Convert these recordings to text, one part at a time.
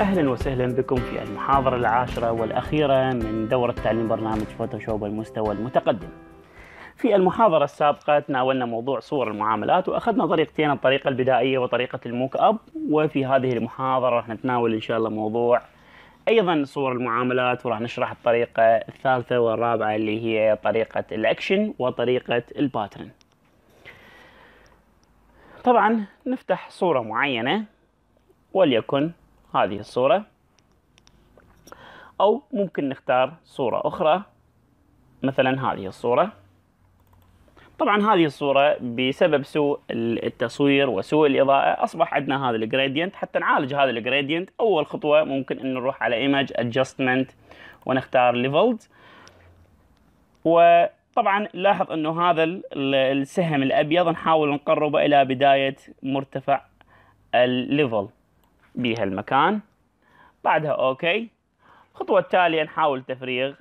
اهلا وسهلا بكم في المحاضره العاشره والاخيره من دوره تعليم برنامج فوتوشوب المستوى المتقدم. في المحاضره السابقه تناولنا موضوع صور المعاملات واخذنا طريقتين الطريقه البدائيه وطريقه الموك اب وفي هذه المحاضره راح نتناول ان شاء الله موضوع ايضا صور المعاملات وراح نشرح الطريقه الثالثه والرابعه اللي هي طريقه الاكشن وطريقه الباترن. طبعا نفتح صوره معينه وليكن هذه الصورة أو ممكن نختار صورة أخرى مثلا هذه الصورة طبعا هذه الصورة بسبب سوء التصوير وسوء الإضاءة أصبح عندنا هذا الجريدينت حتى نعالج هذا الجريدينت أول خطوة ممكن أن نروح على Image Adjustment ونختار Leveled وطبعا لاحظ أنه هذا السهم الأبيض نحاول نقربه إلى بداية مرتفع الليفل بها المكان بعدها اوكي الخطوة التالية نحاول تفريغ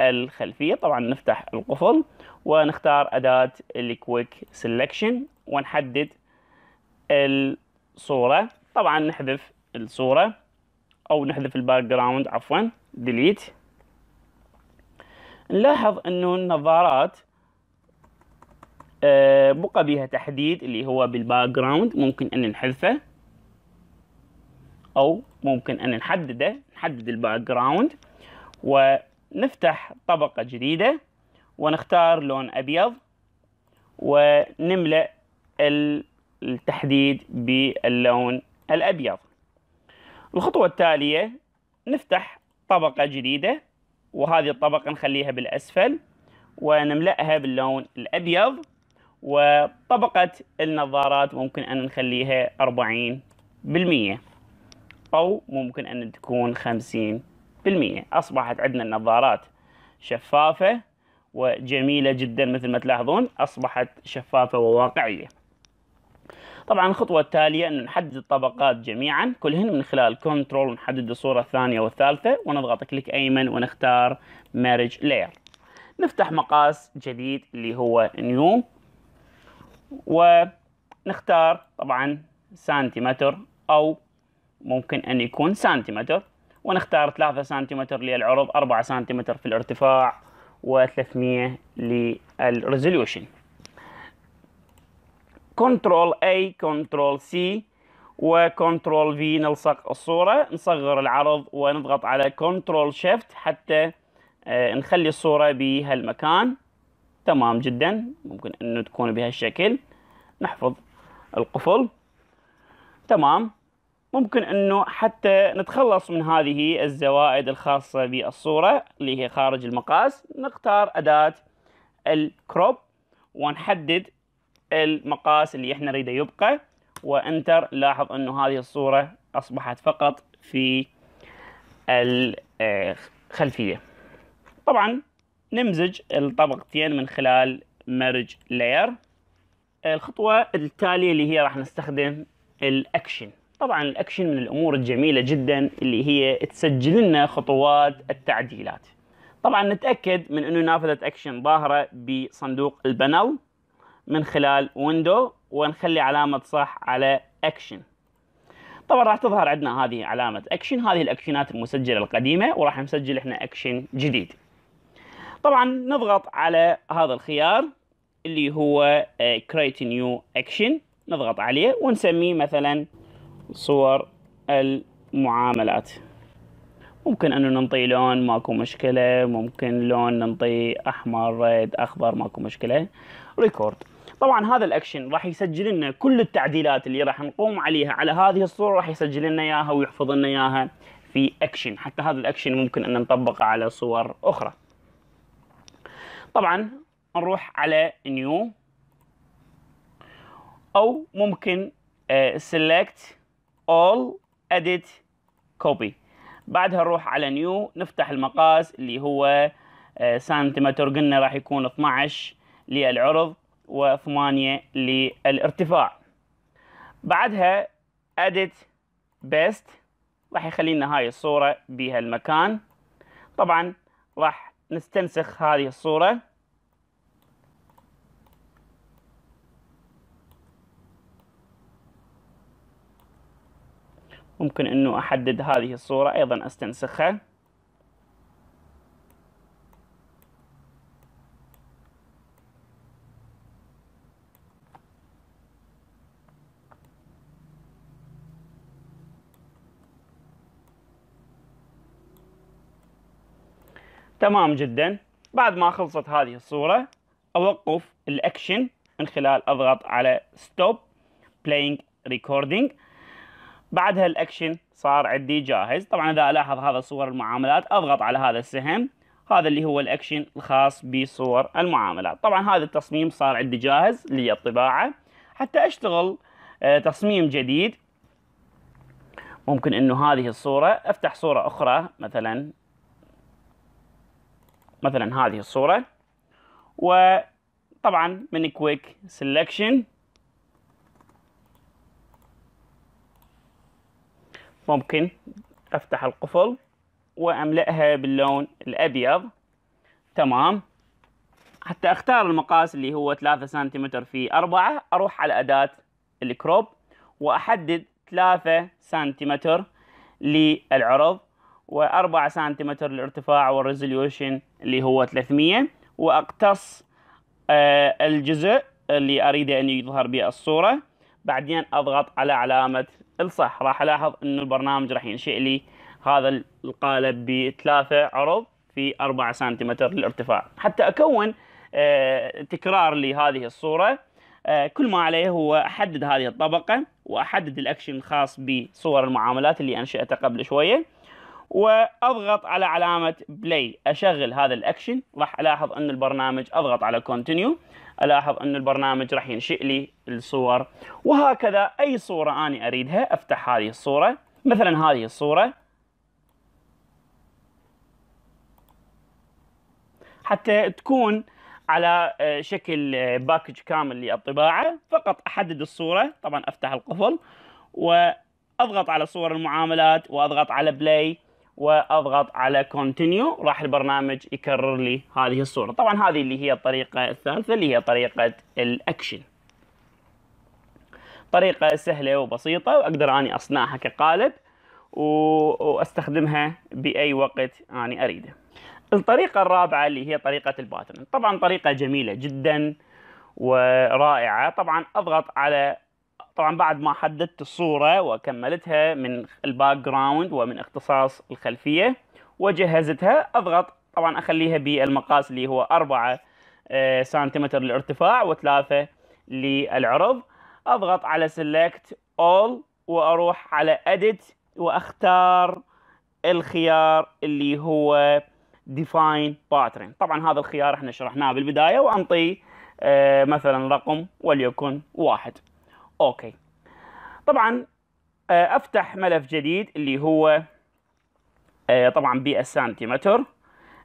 الخلفية طبعا نفتح القفل ونختار أداة الكويك سيلكشن ونحدد الصورة طبعا نحذف الصورة أو نحذف الباك جراوند عفوا ديليت نلاحظ أنه النظارات آه، بقى بها تحديد اللي هو بالباك جراوند ممكن أن نحذفه او ممكن ان نحدده نحدد الباك جراوند ونفتح طبقة جديدة ونختار لون ابيض ونملأ التحديد باللون الابيض الخطوة التالية نفتح طبقة جديدة وهذه الطبقة نخليها بالأسفل ونملأها باللون الأبيض وطبقة النظارات ممكن أن نخليها 40% أو ممكن أن تكون 50% أصبحت عندنا النظارات شفافة وجميلة جدا مثل ما تلاحظون أصبحت شفافة وواقعية طبعا الخطوة التالية أن نحدد الطبقات جميعا كلهن من خلال كنترول نحدد الصورة الثانية والثالثة ونضغط كليك أيمن ونختار مارج لاير نفتح مقاس جديد اللي هو نيو ونختار طبعا سنتيمتر أو ممكن أن يكون سنتيمتر ونختار 3 سنتيمتر للعرض 4 سنتيمتر في الارتفاع و300 للريزوليوشن كنترول A كنترول C وكنترول V نلصق الصورة نصغر العرض ونضغط على كنترول شيفت حتى آه، نخلي الصورة بهالمكان تمام جدا ممكن انه تكون بهالشكل نحفظ القفل تمام ممكن انه حتى نتخلص من هذه الزوائد الخاصة بالصورة اللي هي خارج المقاس نختار أداة الكروب ونحدد المقاس اللي احنا نريده يبقى وانتر لاحظ انه هذه الصورة اصبحت فقط في الخلفية طبعا نمزج الطبقتين من خلال مرج لاير الخطوة التالية اللي هي راح نستخدم الاكشن طبعا الاكشن من الامور الجميله جدا اللي هي تسجل لنا خطوات التعديلات طبعا نتاكد من انه نافذه اكشن ظاهره بصندوق البانل من خلال ويندو ونخلي علامه صح على اكشن طبعا راح تظهر عندنا هذه علامه اكشن هذه الاكشنات المسجله القديمه وراح نسجل احنا اكشن جديد طبعا نضغط على هذا الخيار اللي هو آه، create new action نضغط عليه ونسميه مثلا صور المعاملات ممكن انه ننطي لون ماكو مشكلة ممكن لون ننطي احمر ريد اخضر ماكو مشكلة ريكورد طبعا هذا الاكشن راح يسجل لنا كل التعديلات اللي راح نقوم عليها على هذه الصورة راح يسجل لنا اياها ويحفظ لنا اياها في اكشن حتى هذا الاكشن ممكن ان نطبقه على صور اخرى طبعا نروح على نيو او ممكن سيلكت آه، all edit copy بعدها نروح على نيو نفتح المقاس اللي هو آه، سنتيمتر قلنا راح يكون 12 للعرض و8 للارتفاع بعدها edit best راح يخلي لنا هاي الصورة بها المكان طبعا راح نستنسخ هذه الصورة ممكن انه احدد هذه الصورة ايضا استنسخها تمام جدا بعد ما خلصت هذه الصورة أوقف الأكشن من خلال أضغط على Stop Playing Recording بعدها الاكشن صار عندي جاهز طبعا اذا الاحظ هذا صور المعاملات اضغط على هذا السهم هذا اللي هو الاكشن الخاص بصور المعاملات طبعا هذا التصميم صار عندي جاهز للطباعه حتى اشتغل آه، تصميم جديد ممكن انه هذه الصوره افتح صوره اخرى مثلا مثلا هذه الصوره وطبعا من كويك سلكشن ممكن افتح القفل واملأها باللون الابيض تمام حتى اختار المقاس اللي هو 3 سنتيمتر في 4 اروح على اداة الكروب واحدد 3 سنتيمتر للعرض و4 سنتيمتر للارتفاع والريزوليوشن اللي هو 300 واقتص آه، الجزء اللي اريده ان يظهر به الصورة بعدين اضغط على علامة الصح راح الاحظ ان البرنامج راح ينشئ لي هذا القالب بثلاثة عرض في 4 سنتيمتر للارتفاع حتى اكون آه، تكرار لهذه الصورة آه، كل ما عليه هو احدد هذه الطبقة واحدد الاكشن الخاص بصور المعاملات اللي انشئتها قبل شوية واضغط على علامه بلاي اشغل هذا الاكشن راح الاحظ ان البرنامج اضغط على كونتينيو الاحظ ان البرنامج راح ينشئ لي الصور وهكذا اي صوره انا اريدها افتح هذه الصوره مثلا هذه الصوره حتى تكون على آه، شكل باكج آه، كامل للطباعه فقط احدد الصوره طبعا افتح القفل واضغط على صور المعاملات واضغط على بلاي واضغط على كونتينيو راح البرنامج يكرر لي هذه الصوره طبعا هذه اللي هي الطريقه الثالثه اللي هي طريقه الاكشن طريقه سهله وبسيطه واقدر اني اصنعها كقالب واستخدمها باي وقت اني اريده الطريقه الرابعه اللي هي طريقه الباترن طبعا طريقه جميله جدا ورائعه طبعا اضغط على طبعا بعد ما حددت الصورة وكملتها من الباك جراوند ومن اختصاص الخلفية وجهزتها أضغط طبعا أخليها بالمقاس اللي هو 4 آه، سنتيمتر للارتفاع و3 للعرض أضغط على select اول وأروح على اديت وأختار الخيار اللي هو ديفاين باترن طبعا هذا الخيار احنا شرحناه بالبداية وانطي آه، مثلا رقم وليكن واحد اوكي طبعا آه، افتح ملف جديد اللي هو آه، طبعا سنتيمتر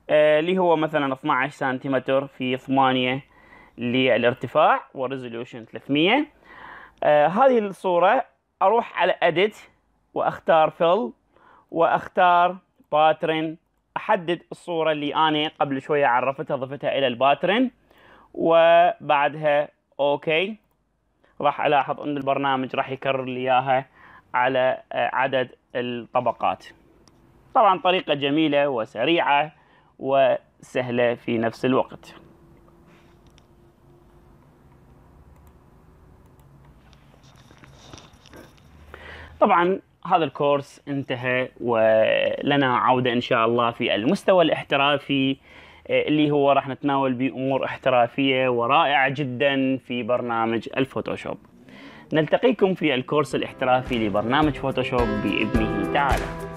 آه، اللي هو مثلا 12 سنتيمتر في 8 للارتفاع وريزوليوشن 300 هذه الصورة اروح على edit واختار fill واختار باترن احدد الصورة اللي انا قبل شوية عرفتها ضفتها الى الباترن وبعدها اوكي okay. راح الاحظ ان البرنامج راح يكرر لي اياها على آه، عدد الطبقات طبعا طريقة جميلة وسريعة وسهلة في نفس الوقت طبعا هذا الكورس انتهى ولنا عودة إن شاء الله في المستوى الاحترافي اللي هو راح نتناول به امور احترافيه ورائعه جدا في برنامج الفوتوشوب. نلتقيكم في الكورس الاحترافي لبرنامج فوتوشوب باذنه تعالى.